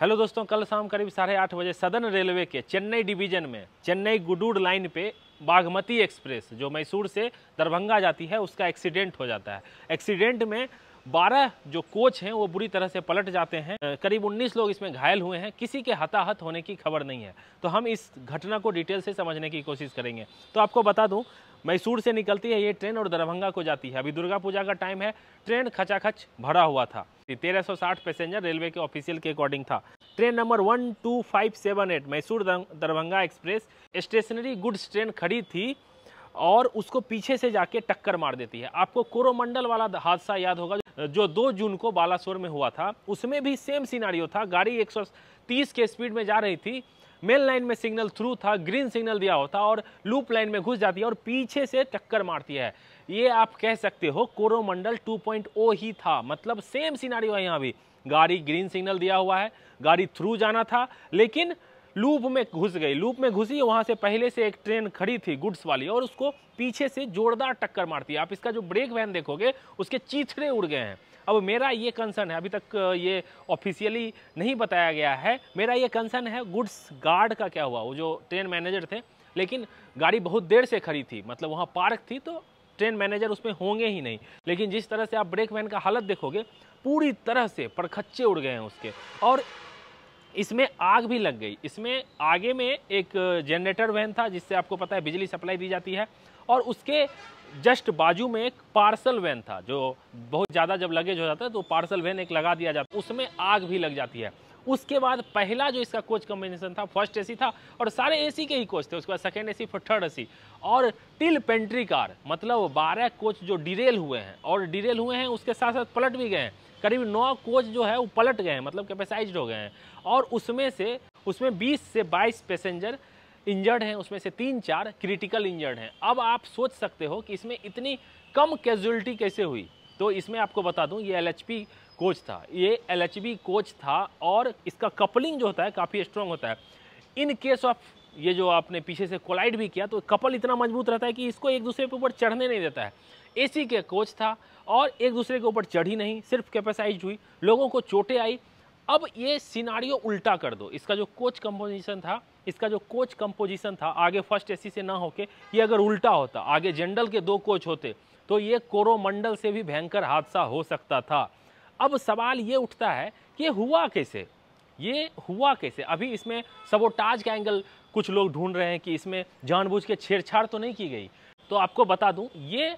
hello दोस्तों कल शाम करीब साढ़े आठ बजे सदन रेलवे के चेन्नई डिवीजन में चेन्नई गुडूर लाइन पे बागमती एक्सप्रेस जो मैसूर से दरभंगा जाती है उसका एक्सीडेंट हो जाता है एक्सीडेंट में बारह जो कोच हैं वो बुरी तरह से पलट जाते हैं करीब उन्नीस लोग इसमें घायल हुए हैं किसी के हताहत होने की खबर नहीं है तो हम इस घटना को डिटेल से समझने की कोशिश करेंगे तो आपको बता दूं मैसूर से निकलती है ये ट्रेन और दरभंगा को जाती है अभी दुर्गा पूजा का टाइम है ट्रेन खचाखच भरा हुआ था 1360 पैसेंजर रेलवे के ऑफिशियल के अकॉर्डिंग था train number 12578 Mysore Darbhanga express stationary goods train खड़ी थी और उसको पीछे से जाके टक्कर मार देती है आपको कोरोमंडल वाला हादसा याद होगा जो दो जून को बालासोर में हुआ था उसमें भी सेम सीनारियो था गाड़ी एक के स्पीड में जा रही थी मेन लाइन में सिग्नल थ्रू था ग्रीन सिग्नल दिया होता और लूप लाइन में घुस जाती है और पीछे से टक्कर मारती है ये आप कह सकते हो कोरोमंडल 2.0 ही था मतलब सेम सिनारी है यहाँ भी गाड़ी ग्रीन सिग्नल दिया हुआ है गाड़ी थ्रू जाना था लेकिन लूप में घुस गई लूप में घुसी वहाँ से पहले से एक ट्रेन खड़ी थी गुड्स वाली और उसको पीछे से जोरदार टक्कर मारती है आप इसका जो ब्रेक वैन देखोगे उसके चीथड़े उड़ गए हैं अब मेरा ये कंसर्न है अभी तक ये ऑफिशियली नहीं बताया गया है मेरा ये कंसर्न है गुड्स गार्ड का क्या हुआ वो जो ट्रेन मैनेजर थे लेकिन गाड़ी बहुत देर से खड़ी थी मतलब वहाँ पार्क थी तो ट्रेन मैनेजर उसमें होंगे ही नहीं लेकिन जिस तरह से आप ब्रेक वैन का हालत देखोगे पूरी तरह से परखच्चे उड़ गए हैं उसके और इसमें आग भी लग गई इसमें आगे में एक जनरेटर वैन था जिससे आपको पता है बिजली सप्लाई दी जाती है और उसके जस्ट बाजू में एक पार्सल वैन था जो बहुत ज़्यादा जब लगेज हो जाता है तो पार्सल वैन एक लगा दिया जाता उसमें आग भी लग जाती है उसके बाद पहला जो इसका कोच कॉम्बिनेशन था फर्स्ट एसी था और सारे एसी के ही कोच थे उसके बाद सेकेंड एसी फिर थर्ड एसी और टिल पेंट्री कार मतलब बारह कोच जो डिरेल हुए हैं और डिरेल हुए हैं उसके साथ साथ पलट भी गए हैं करीब नौ कोच जो है वो पलट गए हैं मतलब कैपेसाइज हो गए हैं और उसमें से उसमें बीस से बाईस पैसेंजर इंजर्ड हैं उसमें से तीन चार क्रिटिकल इंजर्ड हैं अब आप सोच सकते हो कि इसमें इतनी कम कैजुअलिटी कैसे हुई तो इसमें आपको बता दूं ये एल कोच था ये एल कोच था और इसका कपलिंग जो होता है काफ़ी स्ट्रॉन्ग होता है इन केस ऑफ ये जो आपने पीछे से कोलाइड भी किया तो कपल इतना मजबूत रहता है कि इसको एक दूसरे के ऊपर चढ़ने नहीं देता है एसी के कोच था और एक दूसरे के ऊपर चढ़ी नहीं सिर्फ कैपेसाइज हुई लोगों को चोटें आई अब ये सिनारियो उल्टा कर दो इसका जो कोच कंपोजिशन था इसका जो कोच कंपोजिशन था आगे फर्स्ट एसी से ना होके ये अगर उल्टा होता आगे जनरल के दो कोच होते तो ये कोरोमंडल से भी भयंकर हादसा हो सकता था अब सवाल ये उठता है कि हुआ कैसे ये हुआ कैसे अभी इसमें सबोटाज का एंगल कुछ लोग ढूंढ रहे हैं कि इसमें जानबूझ के छेड़छाड़ तो नहीं की गई तो आपको बता दूं ये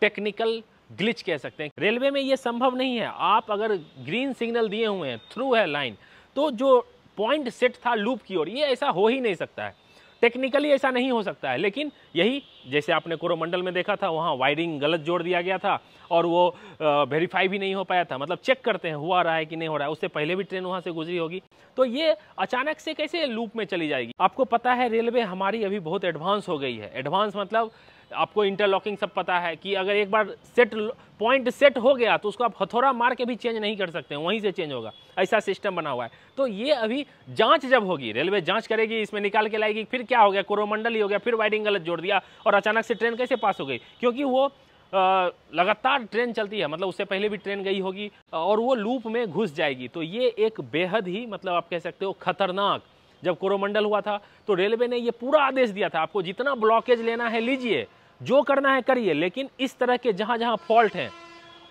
टेक्निकल ग्लिच कह सकते हैं रेलवे में ये संभव नहीं है आप अगर ग्रीन सिग्नल दिए हुए हैं थ्रू है लाइन तो जो पॉइंट सेट था लूप की ओर ये ऐसा हो ही नहीं सकता है टेक्निकली ऐसा नहीं हो सकता है लेकिन यही जैसे आपने कोरोमंडल में देखा था वहाँ वायरिंग गलत जोड़ दिया गया था और वो वेरीफाई भी नहीं हो पाया था मतलब चेक करते हैं हुआ रहा है कि नहीं हो रहा है उससे पहले भी ट्रेन वहाँ से गुजरी होगी तो ये अचानक से कैसे लूप में चली जाएगी आपको पता है रेलवे हमारी अभी बहुत एडवांस हो गई है एडवांस मतलब आपको इंटरलॉकिंग सब पता है कि अगर एक बार सेट पॉइंट सेट हो गया तो उसको आप हथौड़ा मार के भी चेंज नहीं कर सकते वहीं से चेंज होगा ऐसा सिस्टम बना हुआ है तो ये अभी जांच जब होगी रेलवे जांच करेगी इसमें निकाल के लाएगी फिर क्या हो गया कोरोमंडल ही हो गया फिर वाइडिंग गलत जोड़ दिया और अचानक से ट्रेन कैसे पास हो गई क्योंकि वो लगातार ट्रेन चलती है मतलब उससे पहले भी ट्रेन गई होगी और वो लूप में घुस जाएगी तो ये एक बेहद ही मतलब आप कह सकते हो खतरनाक जब कोरोमंडल हुआ था तो रेलवे ने ये पूरा आदेश दिया था आपको जितना ब्लॉकेज लेना है लीजिए जो करना है करिए लेकिन इस तरह के जहां जहां फॉल्ट हैं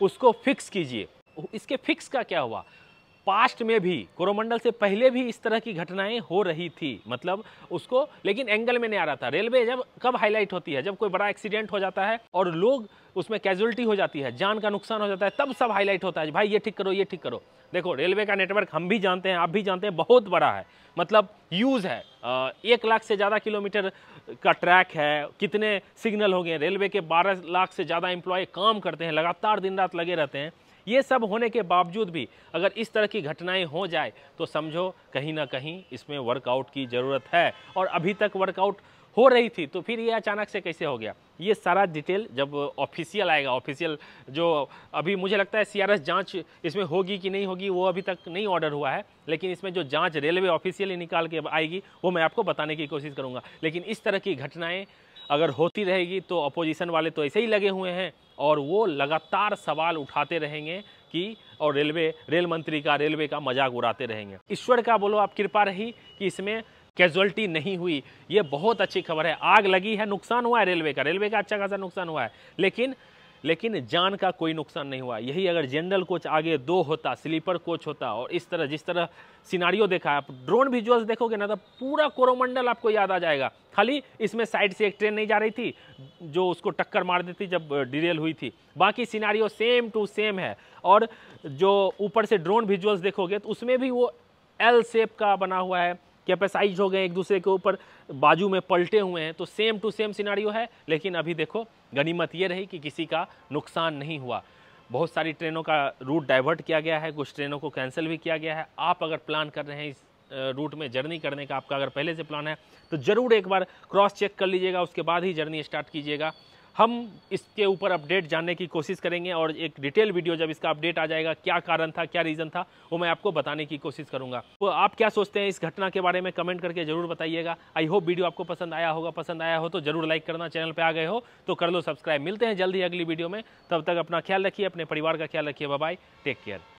उसको फिक्स कीजिए इसके फिक्स का क्या हुआ पास्ट में भी कोरोमंडल से पहले भी इस तरह की घटनाएं हो रही थी मतलब उसको लेकिन एंगल में नहीं आ रहा था रेलवे जब कब हाईलाइट होती है जब कोई बड़ा एक्सीडेंट हो जाता है और लोग उसमें कैजुअलिटी हो जाती है जान का नुकसान हो जाता है तब सब हाईलाइट होता है भाई ये ठीक करो ये ठीक करो देखो रेलवे का नेटवर्क हम भी जानते हैं आप भी जानते हैं बहुत बड़ा है मतलब यूज़ है एक लाख से ज़्यादा किलोमीटर का ट्रैक है कितने सिग्नल हो गए रेलवे के बारह लाख से ज़्यादा एम्प्लॉय काम करते हैं लगातार दिन रात लगे रहते हैं ये सब होने के बावजूद भी अगर इस तरह की घटनाएं हो जाए तो समझो कहीं ना कहीं इसमें वर्कआउट की ज़रूरत है और अभी तक वर्कआउट हो रही थी तो फिर ये अचानक से कैसे हो गया ये सारा डिटेल जब ऑफिशियल आएगा ऑफिशियल जो अभी मुझे लगता है सीआरएस जांच इसमें होगी कि नहीं होगी वो अभी तक नहीं ऑर्डर हुआ है लेकिन इसमें जो जांच रेलवे ऑफिशियली निकाल के आएगी वो मैं आपको बताने की कोशिश करूँगा लेकिन इस तरह की घटनाएँ अगर होती रहेगी तो अपोजिशन वाले तो ऐसे ही लगे हुए हैं और वो लगातार सवाल उठाते रहेंगे कि और रेलवे रेल मंत्री का रेलवे का मजाक उड़ाते रहेंगे ईश्वर का बोलो आप कृपा रही कि इसमें कैजुअलिटी नहीं हुई ये बहुत अच्छी खबर है आग लगी है नुकसान हुआ है रेलवे का रेलवे का अच्छा खासा नुकसान हुआ है लेकिन लेकिन जान का कोई नुकसान नहीं हुआ यही अगर जनरल कोच आगे दो होता स्लीपर कोच होता और इस तरह जिस तरह सिनारियो देखा आप ड्रोन विजुअल्स देखोगे ना तो पूरा कोरोमंडल आपको याद आ जाएगा खाली इसमें साइड से एक ट्रेन नहीं जा रही थी जो उसको टक्कर मार देती जब डिरेल हुई थी बाकी सिनारियो सेम टू सेम है और जो ऊपर से ड्रोन विजुअल्स देखोगे तो उसमें भी वो एल सेप का बना हुआ है कैपेसाइज हो गए एक दूसरे के ऊपर बाजू में पलटे हुए हैं तो सेम टू सेम सिनारियो है लेकिन अभी देखो गनीमत ये रही कि किसी का नुकसान नहीं हुआ बहुत सारी ट्रेनों का रूट डाइवर्ट किया गया है कुछ ट्रेनों को कैंसिल भी किया गया है आप अगर प्लान कर रहे हैं इस रूट में जर्नी करने का आपका अगर पहले से प्लान है तो ज़रूर एक बार क्रॉस चेक कर लीजिएगा उसके बाद ही जर्नी स्टार्ट कीजिएगा हम इसके ऊपर अपडेट जानने की कोशिश करेंगे और एक डिटेल वीडियो जब इसका अपडेट आ जाएगा क्या कारण था क्या रीज़न था वो मैं आपको बताने की कोशिश करूंगा तो आप क्या सोचते हैं इस घटना के बारे में कमेंट करके ज़रूर बताइएगा आई होप वीडियो आपको पसंद आया होगा पसंद आया हो तो ज़रूर लाइक करना चैनल पर आ गए हो तो कर लो सब्सक्राइब मिलते हैं जल्दी अगली वीडियो में तब तक अपना ख्याल रखिए अपने परिवार का ख्याल रखिए बाय टेक केयर